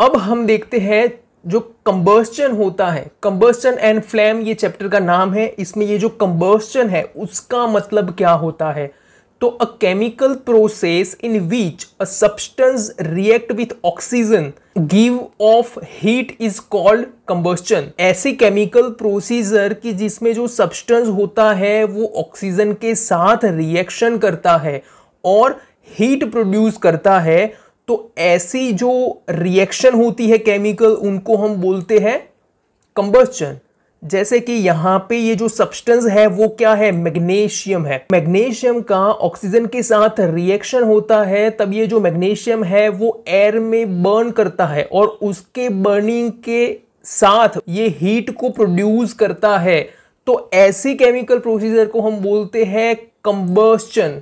अब हम देखते हैं जो कंबर्स्टन होता है कंबर्स्टन एंड फ्लेम ये चैप्टर का नाम है इसमें ये जो कंबर्स्टन है उसका मतलब क्या होता है तो a chemical process in which a substance react with oxygen give off heat is called combustion ऐसे केमिकल प्रोसीजर की जिसमें जो सब्सटेंस होता है वो ऑक्सीजन के साथ रिएक्शन करता है और हीट प्रोड्यूस करता है तो ऐसी जो रिएक्शन होती है केमिकल उनको हम बोलते हैं कंबस्चन जैसे कि यहां पे ये जो सब्सटेंस है वो क्या है मैग्नीशियम है मैग्नीशियम का ऑक्सीजन के साथ रिएक्शन होता है तब ये जो मैग्नीशियम है वो एयर में बर्न करता है और उसके बर्निंग के साथ ये हीट को प्रोड्यूस करता है तो ऐसी केमिकल प्रोसीजर को हम बोलते हैं कंबस्चन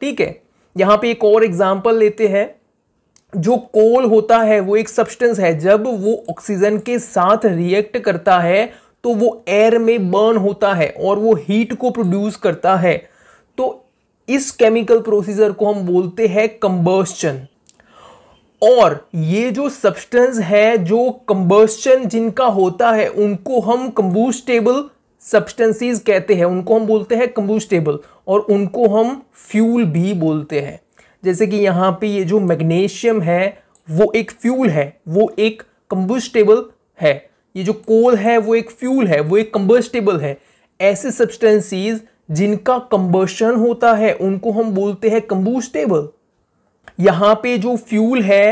ठीक है यहां पे एक और एग्जाम्पल लेते हैं जो कोल होता है वो एक सब्सटेंस है जब वो ऑक्सीजन के साथ रिएक्ट करता है तो वो एयर में बर्न होता है और वो हीट को प्रोड्यूस करता है तो इस केमिकल प्रोसीजर को हम बोलते हैं कंबर्शन और ये जो सब्सटेंस है जो कंबर्शन जिनका होता है उनको हम कंबूस्टेबल सब्सटेंसीज कहते हैं उनको हम बोलते हैं कंबूस्टेबल और उनको हम फ्यूल भी बोलते हैं जैसे कि यहाँ पे ये जो मैग्नीशियम है वो एक फ्यूल है वो एक कम्बस्टेबल है ये जो कोल है वो एक फ्यूल है वो एक कम्बस्टेबल है ऐसे सब्सटेंसीज जिनका कम्बर्शन होता है उनको हम बोलते हैं कम्बूस्टेबल यहाँ पे जो फ्यूल है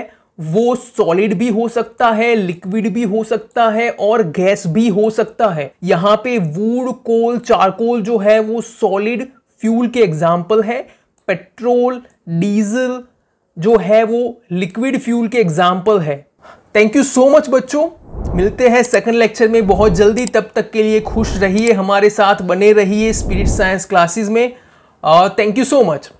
वो सॉलिड भी हो सकता है लिक्विड भी हो सकता है और गैस भी हो सकता है यहाँ पे वूड कोल चारकोल जो है वो सॉलिड फ्यूल के एग्जाम्पल है पेट्रोल डीजल जो है वो लिक्विड फ्यूल के एग्जाम्पल है थैंक यू सो मच बच्चों मिलते हैं सेकंड लेक्चर में बहुत जल्दी तब तक के लिए खुश रहिए हमारे साथ बने रहिए स्पिरिट साइंस क्लासेस में थैंक यू सो मच